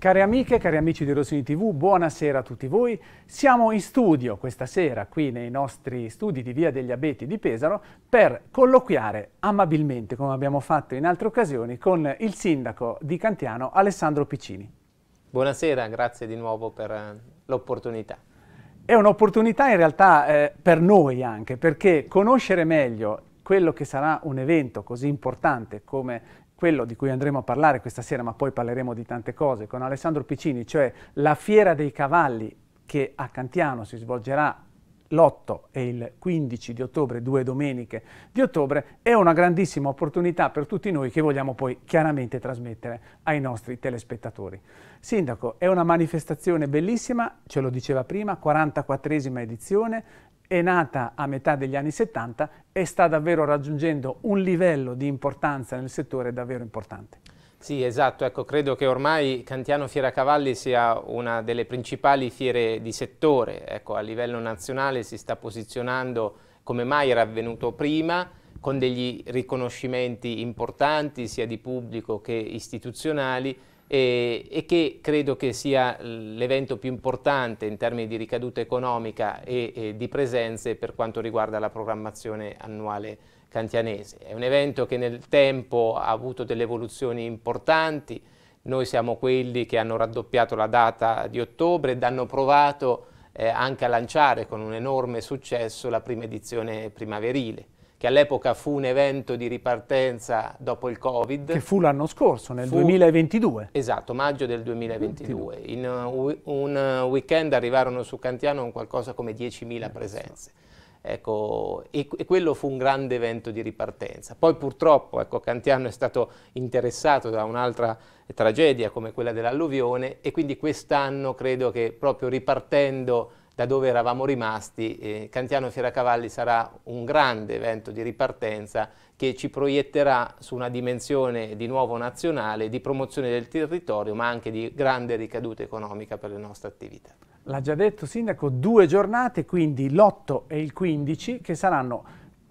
Cari amiche, cari amici di Rossini TV, buonasera a tutti voi. Siamo in studio questa sera qui nei nostri studi di Via degli Abeti di Pesaro per colloquiare amabilmente, come abbiamo fatto in altre occasioni, con il sindaco di Cantiano Alessandro Piccini. Buonasera, grazie di nuovo per eh, l'opportunità. È un'opportunità in realtà eh, per noi anche, perché conoscere meglio quello che sarà un evento così importante come quello di cui andremo a parlare questa sera, ma poi parleremo di tante cose, con Alessandro Piccini, cioè la Fiera dei Cavalli che a Cantiano si svolgerà l'8 e il 15 di ottobre, due domeniche di ottobre, è una grandissima opportunità per tutti noi che vogliamo poi chiaramente trasmettere ai nostri telespettatori. Sindaco, è una manifestazione bellissima, ce lo diceva prima, 44esima edizione, è nata a metà degli anni 70 e sta davvero raggiungendo un livello di importanza nel settore davvero importante. Sì, esatto, ecco, credo che ormai Cantiano Fiera Cavalli sia una delle principali fiere di settore, ecco, a livello nazionale si sta posizionando come mai era avvenuto prima, con degli riconoscimenti importanti sia di pubblico che istituzionali e, e che credo che sia l'evento più importante in termini di ricaduta economica e, e di presenze per quanto riguarda la programmazione annuale cantianese. È un evento che nel tempo ha avuto delle evoluzioni importanti, noi siamo quelli che hanno raddoppiato la data di ottobre ed hanno provato eh, anche a lanciare con un enorme successo la prima edizione primaverile che all'epoca fu un evento di ripartenza dopo il Covid. Che fu l'anno scorso, nel fu, 2022. Esatto, maggio del 2022. 22. In uh, un weekend arrivarono su Cantiano un qualcosa come 10.000 presenze. Ecco, e, e, quello fu un grande evento di ripartenza. Poi purtroppo ecco, Cantiano è stato interessato da un'altra tragedia come quella dell'alluvione e quindi quest'anno credo che proprio ripartendo da dove eravamo rimasti. Eh, Cantiano Fieracavalli sarà un grande evento di ripartenza che ci proietterà su una dimensione di nuovo nazionale, di promozione del territorio, ma anche di grande ricaduta economica per le nostre attività. L'ha già detto Sindaco, due giornate, quindi l'8 e il 15, che saranno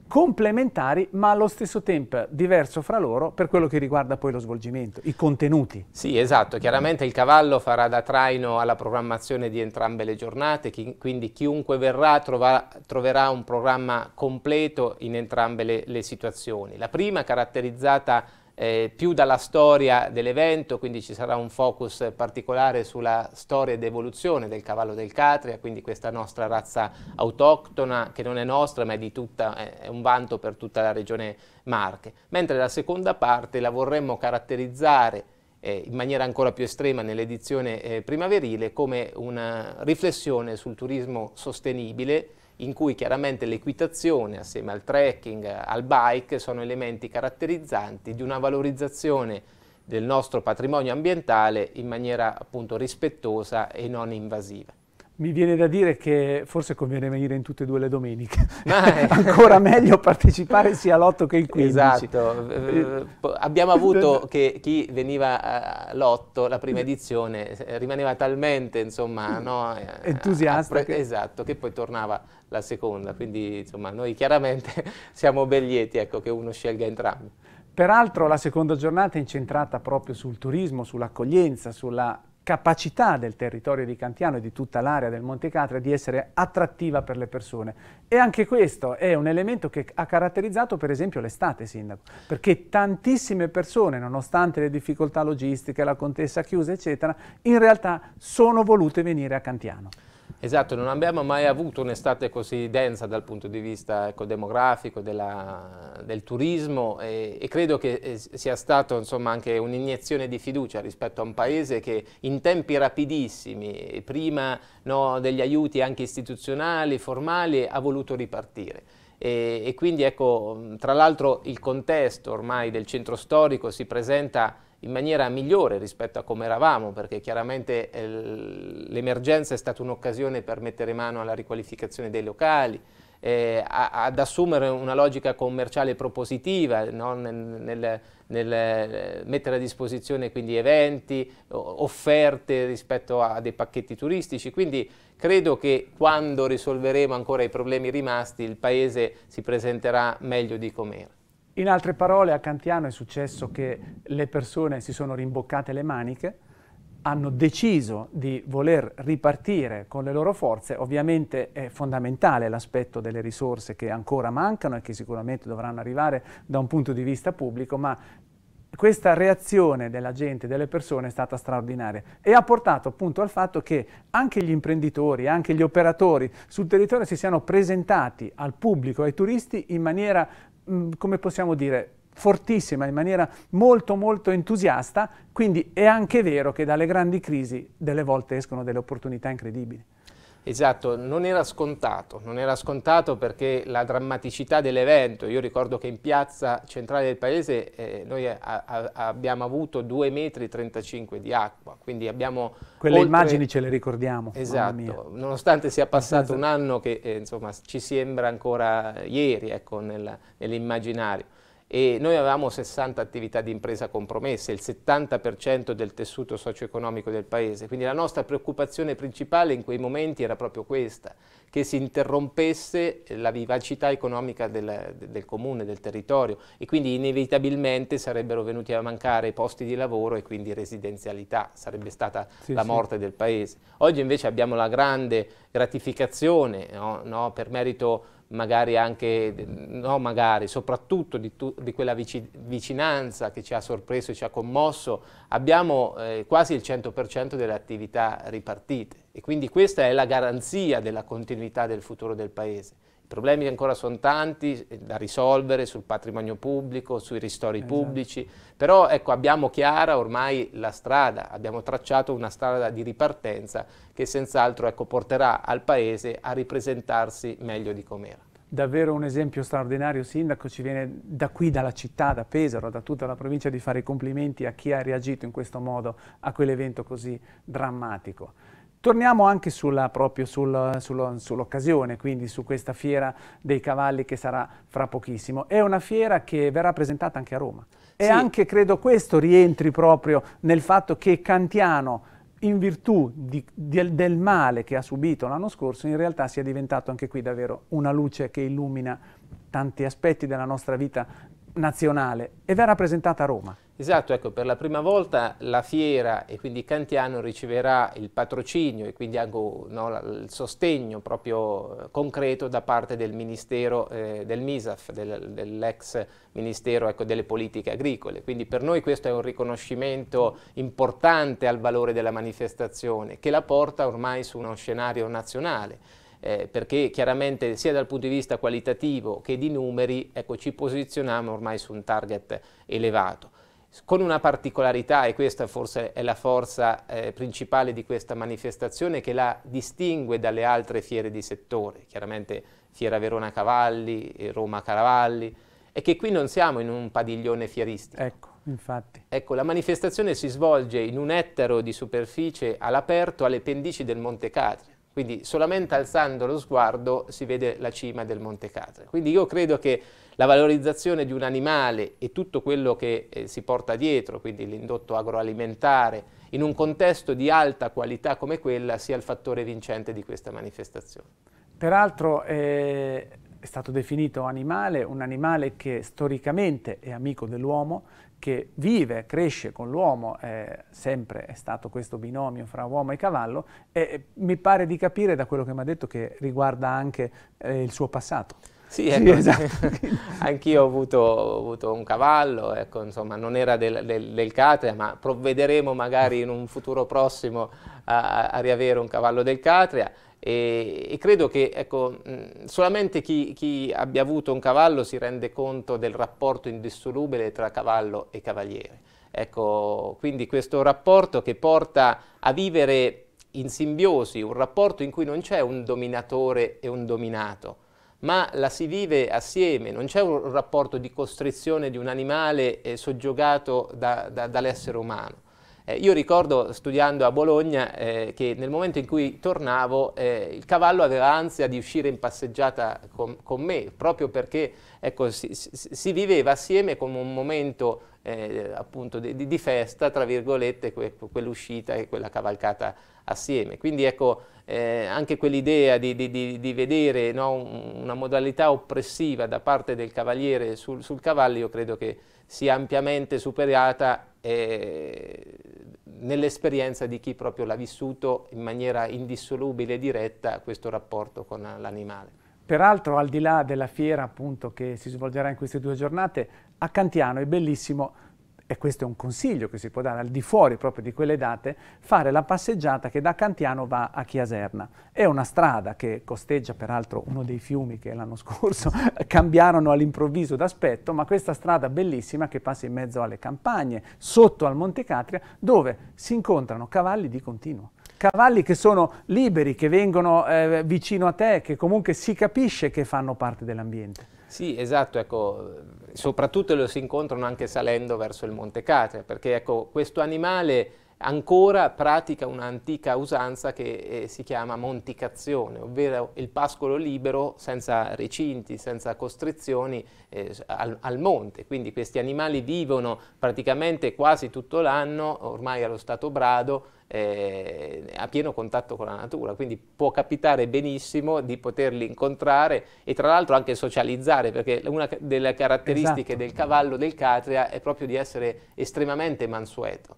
complementari ma allo stesso tempo diverso fra loro per quello che riguarda poi lo svolgimento, i contenuti. Sì, esatto, chiaramente il cavallo farà da traino alla programmazione di entrambe le giornate, chi, quindi chiunque verrà trova, troverà un programma completo in entrambe le, le situazioni. La prima caratterizzata eh, più dalla storia dell'evento, quindi ci sarà un focus particolare sulla storia ed evoluzione del cavallo del Catria, quindi questa nostra razza autoctona che non è nostra ma è, tutta, è un vanto per tutta la regione Marche. Mentre la seconda parte la vorremmo caratterizzare eh, in maniera ancora più estrema nell'edizione eh, primaverile come una riflessione sul turismo sostenibile in cui chiaramente l'equitazione assieme al trekking, al bike sono elementi caratterizzanti di una valorizzazione del nostro patrimonio ambientale in maniera appunto rispettosa e non invasiva. Mi viene da dire che forse conviene venire in tutte e due le domeniche. Ma eh. Ancora meglio partecipare sia l'8 che il 15. Esatto. Eh, eh, abbiamo avuto che chi veniva eh, all'8, la prima edizione, rimaneva talmente, insomma, no, entusiasta. Che... Esatto, che poi tornava la seconda, quindi insomma noi chiaramente siamo ben lieti ecco, che uno scelga entrambi. Peraltro la seconda giornata è incentrata proprio sul turismo, sull'accoglienza, sulla capacità del territorio di Cantiano e di tutta l'area del Monte Catria di essere attrattiva per le persone. E anche questo è un elemento che ha caratterizzato per esempio l'estate, Sindaco, perché tantissime persone, nonostante le difficoltà logistiche, la contessa chiusa, eccetera, in realtà sono volute venire a Cantiano. Esatto, non abbiamo mai avuto un'estate così densa dal punto di vista ecco, demografico, della, del turismo e, e credo che eh, sia stata anche un'iniezione di fiducia rispetto a un paese che in tempi rapidissimi, prima no, degli aiuti anche istituzionali, formali, ha voluto ripartire. E, e quindi ecco, tra l'altro il contesto ormai del centro storico si presenta in maniera migliore rispetto a come eravamo, perché chiaramente eh, l'emergenza è stata un'occasione per mettere mano alla riqualificazione dei locali, eh, ad assumere una logica commerciale propositiva no? nel, nel, nel, eh, mettere a disposizione quindi eventi, offerte rispetto a dei pacchetti turistici. Quindi credo che quando risolveremo ancora i problemi rimasti il Paese si presenterà meglio di com'era. In altre parole, a Cantiano è successo che le persone si sono rimboccate le maniche, hanno deciso di voler ripartire con le loro forze, ovviamente è fondamentale l'aspetto delle risorse che ancora mancano e che sicuramente dovranno arrivare da un punto di vista pubblico, ma questa reazione della gente, delle persone è stata straordinaria e ha portato appunto al fatto che anche gli imprenditori, anche gli operatori sul territorio si siano presentati al pubblico, ai turisti in maniera Mm, come possiamo dire, fortissima, in maniera molto molto entusiasta, quindi è anche vero che dalle grandi crisi delle volte escono delle opportunità incredibili. Esatto, non era scontato, non era scontato perché la drammaticità dell'evento, io ricordo che in piazza centrale del paese eh, noi a, a, abbiamo avuto 2,35 metri di acqua, quindi abbiamo... Quelle oltre... immagini ce le ricordiamo. Esatto, nonostante sia passato un anno che eh, insomma, ci sembra ancora ieri ecco, nell'immaginario e noi avevamo 60 attività di impresa compromesse, il 70% del tessuto socio-economico del paese, quindi la nostra preoccupazione principale in quei momenti era proprio questa, che si interrompesse la vivacità economica del, del comune, del territorio e quindi inevitabilmente sarebbero venuti a mancare posti di lavoro e quindi residenzialità, sarebbe stata sì, la morte sì. del paese. Oggi invece abbiamo la grande gratificazione no? No? per merito magari anche, no magari, soprattutto di, tu, di, quella vicinanza che ci ha sorpreso e ci ha commosso, abbiamo eh, quasi il 100% delle attività ripartite e quindi questa è la garanzia della continuità del futuro del Paese problemi ancora sono tanti eh, da risolvere sul patrimonio pubblico, sui ristori esatto. pubblici, però ecco, abbiamo chiara ormai la strada, abbiamo tracciato una strada di ripartenza che senz'altro ecco, porterà al Paese a ripresentarsi meglio di com'era. Davvero un esempio straordinario, Sindaco, ci viene da qui, dalla città, da Pesaro, da tutta la provincia di fare i complimenti a chi ha reagito in questo modo a quell'evento così drammatico. Torniamo anche sulla, proprio sul, sul, sull'occasione, quindi su questa fiera dei cavalli che sarà fra pochissimo. È una fiera che verrà presentata anche a Roma. E sì. anche credo questo rientri proprio nel fatto che Cantiano, in virtù di, del, del male che ha subito l'anno scorso, in realtà sia diventato anche qui davvero una luce che illumina tanti aspetti della nostra vita nazionale e verrà presentata a Roma. Esatto, ecco, per la prima volta la fiera e quindi Cantiano riceverà il patrocinio e quindi anche no, il sostegno proprio eh, concreto da parte del Ministero eh, del MISAF, del, dell'ex Ministero ecco, delle Politiche Agricole. Quindi per noi questo è un riconoscimento importante al valore della manifestazione che la porta ormai su uno scenario nazionale. Eh, perché chiaramente sia dal punto di vista qualitativo che di numeri ecco, ci posizioniamo ormai su un target elevato con una particolarità, e questa forse è la forza eh, principale di questa manifestazione che la distingue dalle altre fiere di settore, chiaramente Fiera Verona Cavalli, eh, Roma Cavalli, è che qui non siamo in un padiglione fieristico. Ecco, infatti. Ecco, la manifestazione si svolge in un ettaro di superficie all'aperto alle pendici del Monte Catria quindi solamente alzando lo sguardo si vede la cima del Monte Catra. Quindi io credo che la valorizzazione di un animale e tutto quello che eh, si porta dietro, quindi l'indotto agroalimentare, in un contesto di alta qualità come quella sia il fattore vincente di questa manifestazione. Peraltro eh, è stato definito animale, un animale che storicamente è amico dell'uomo, che vive, cresce con l'uomo, eh, sempre è stato questo binomio fra uomo e cavallo, e mi pare di capire da quello che mi ha detto che riguarda anche eh, il suo passato. Sì, ecco, sì, esatto. anch'io ho, ho avuto, un cavallo, ecco, insomma, non era del, del, del catre, ma provvederemo magari in un futuro prossimo a, a riavere un cavallo del Catria e, e credo che ecco, mh, mm, solamente chi, chi abbia avuto un cavallo si rende conto del rapporto indissolubile tra cavallo e cavaliere. Ecco, quindi questo rapporto che porta a vivere in simbiosi, un rapporto in cui non c'è un dominatore e un dominato, ma la si vive assieme, non c'è un rapporto di costrizione di un animale eh, soggiogato da, da, dall'essere umano. Eh, io ricordo studiando a Bologna eh, che nel momento in cui tornavo eh, il cavallo aveva ansia di uscire in passeggiata con, con me, proprio perché ecco, si, si, si, viveva assieme come un momento eh, appunto di, di, festa, tra virgolette, que, quell'uscita e quella cavalcata assieme. Quindi ecco, eh, anche quell'idea di, di, di, vedere no, una modalità oppressiva da parte del cavaliere sul, sul cavallo, io credo che sia ampiamente superata eh, nell'esperienza di chi proprio l'ha vissuto in maniera indissolubile e diretta questo rapporto con l'animale. Peraltro al di là della fiera appunto, che si svolgerà in queste due giornate, a Cantiano è bellissimo, e questo è un consiglio che si può dare al di fuori proprio di quelle date, fare la passeggiata che da Cantiano va a Chiaserna. È una strada che costeggia peraltro uno dei fiumi che l'anno scorso cambiarono all'improvviso d'aspetto, ma questa strada bellissima che passa in mezzo alle campagne, sotto al Monte Catria, dove si incontrano cavalli di continuo cavalli che sono liberi, che vengono eh, vicino a te, che comunque si capisce che fanno parte dell'ambiente. Sì, esatto, ecco, soprattutto lo si incontrano anche salendo verso il Monte Catria, perché ecco, questo animale ancora pratica un'antica usanza che eh, si chiama monticazione, ovvero il pascolo libero senza recinti, senza costrizioni eh, al, al, monte. Quindi questi animali vivono praticamente quasi tutto l'anno, ormai allo stato brado, eh, a pieno contatto con la natura, quindi può capitare benissimo di poterli incontrare e tra l'altro anche socializzare, perché una delle caratteristiche esatto. del cavallo del Catria è proprio di essere estremamente mansueto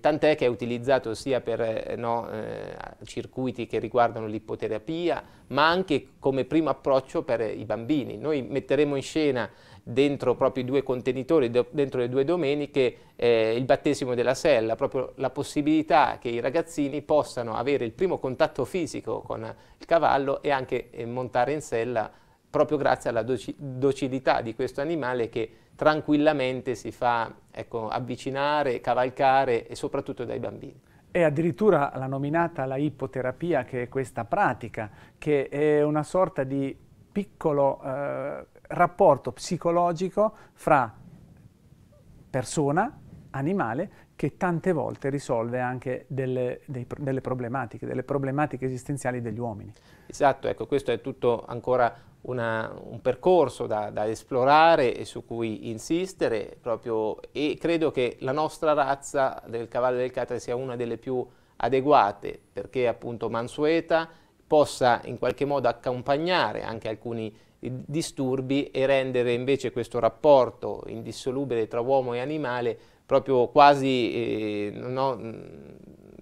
tant'è che è utilizzato sia per eh, no, eh, circuiti che riguardano l'ipoterapia, ma anche come primo approccio per i bambini. Noi metteremo in scena dentro proprio i due contenitori, dentro le due domeniche, eh, il battesimo della sella, proprio la possibilità che i ragazzini possano avere il primo contatto fisico con il cavallo e anche eh, montare in sella proprio grazie alla doci docilità di questo animale che tranquillamente si fa ecco, avvicinare, cavalcare e soprattutto dai bambini. E addirittura la nominata la ipoterapia, che è questa pratica, che è una sorta di piccolo eh, rapporto psicologico fra persona, animale, che tante volte risolve anche delle, dei, delle, problematiche, delle problematiche esistenziali degli uomini. Esatto, ecco, questo è tutto ancora una, un percorso da, da, esplorare e su cui insistere proprio, e credo che la nostra razza del cavallo del Catre sia una delle più adeguate, perché appunto mansueta possa in qualche modo accompagnare anche alcuni disturbi e rendere invece questo rapporto indissolubile tra uomo e animale proprio quasi eh, no, mm,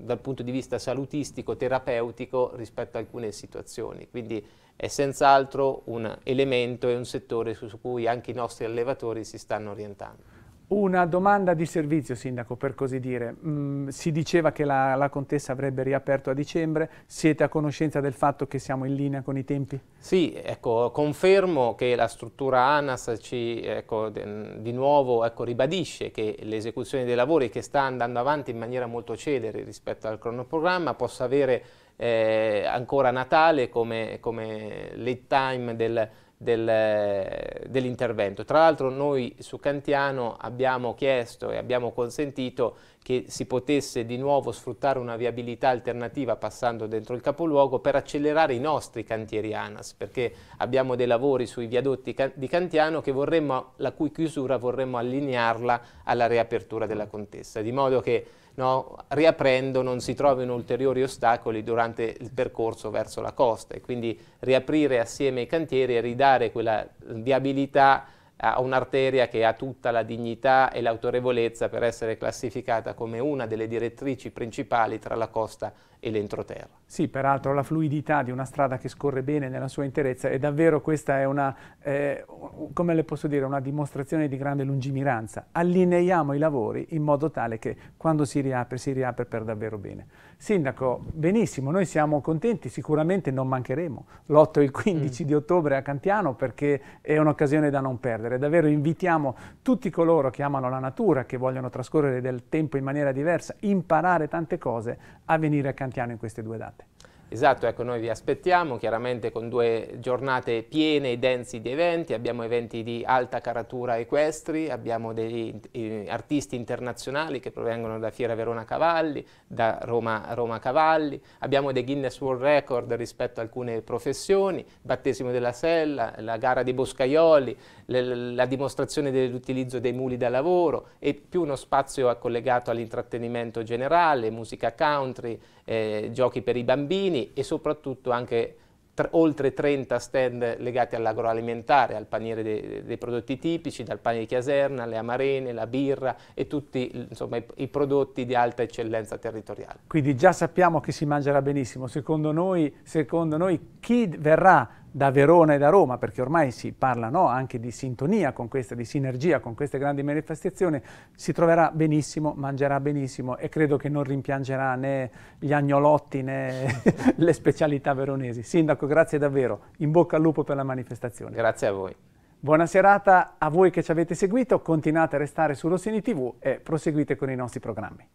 dal punto di vista salutistico, terapeutico rispetto a alcune situazioni. Quindi è senz'altro un elemento e un settore su cui anche i nostri allevatori si stanno orientando. Una domanda di servizio, Sindaco, per così dire. Mm, si diceva che la, la, contessa avrebbe riaperto a dicembre. Siete a conoscenza del fatto che siamo in linea con i tempi? Sì, ecco, confermo che la struttura ANAS ci, ecco, di nuovo ecco, ribadisce che l'esecuzione dei lavori che sta andando avanti in maniera molto celere rispetto al cronoprogramma possa avere eh, ancora Natale come, come lead time del del, dell'intervento. Tra l'altro noi su Cantiano abbiamo chiesto e abbiamo consentito che si potesse di nuovo sfruttare una viabilità alternativa passando dentro il capoluogo per accelerare i nostri cantieri ANAS, perché abbiamo dei lavori sui viadotti di Cantiano vorremmo, la cui chiusura vorremmo allinearla alla riapertura della contessa, di modo che no, riaprendo non si trovino ulteriori ostacoli durante il percorso verso la costa e quindi riaprire assieme i cantieri e ridare quella viabilità ha un'arteria che ha tutta la dignità e l'autorevolezza per essere classificata come una delle direttrici principali tra la costa e l'entroterra. Sì, peraltro la fluidità di una strada che scorre bene nella sua interezza è davvero questa è una, eh, come le posso dire, una dimostrazione di grande lungimiranza. Allineiamo i lavori in modo tale che quando si riapre, si riapre per davvero bene. Sindaco, benissimo, noi siamo contenti, sicuramente non mancheremo l'8 e il 15 mm. di ottobre a Cantiano perché è un'occasione da non perdere. Davvero invitiamo tutti coloro che amano la natura, che vogliono trascorrere del tempo in maniera diversa, imparare tante cose, a venire a Cantiano in queste due date. Esatto, ecco, noi vi aspettiamo chiaramente con due giornate piene e densi di eventi, abbiamo eventi di alta caratura equestri, abbiamo degli eh, artisti internazionali che provengono da Fiera Verona Cavalli, da Roma, Roma, Cavalli, abbiamo dei Guinness World Record rispetto a alcune professioni, battesimo della sella, la gara dei boscaioli, le, la dimostrazione dell'utilizzo dei muli da lavoro e più uno spazio collegato all'intrattenimento generale, musica country, eh, giochi per i bambini, e, soprattutto anche oltre 30 stand legati all'agroalimentare, al paniere dei, dei prodotti tipici, dal pane di Chiaserna, le amarene, la birra e tutti insomma, i, i, prodotti di alta eccellenza territoriale. Quindi già sappiamo che si mangerà benissimo, secondo noi, secondo noi chi verrà da Verona e da Roma, perché ormai si parla no, anche di sintonia con queste, di sinergia con queste grandi manifestazioni, si troverà benissimo, mangerà benissimo e credo che non rimpiangerà né gli agnolotti né le specialità veronesi. Sindaco, grazie davvero, in bocca al lupo per la manifestazione. Grazie a voi. Buona serata a voi che ci avete seguito, continuate a restare su Rossini TV e proseguite con i nostri programmi.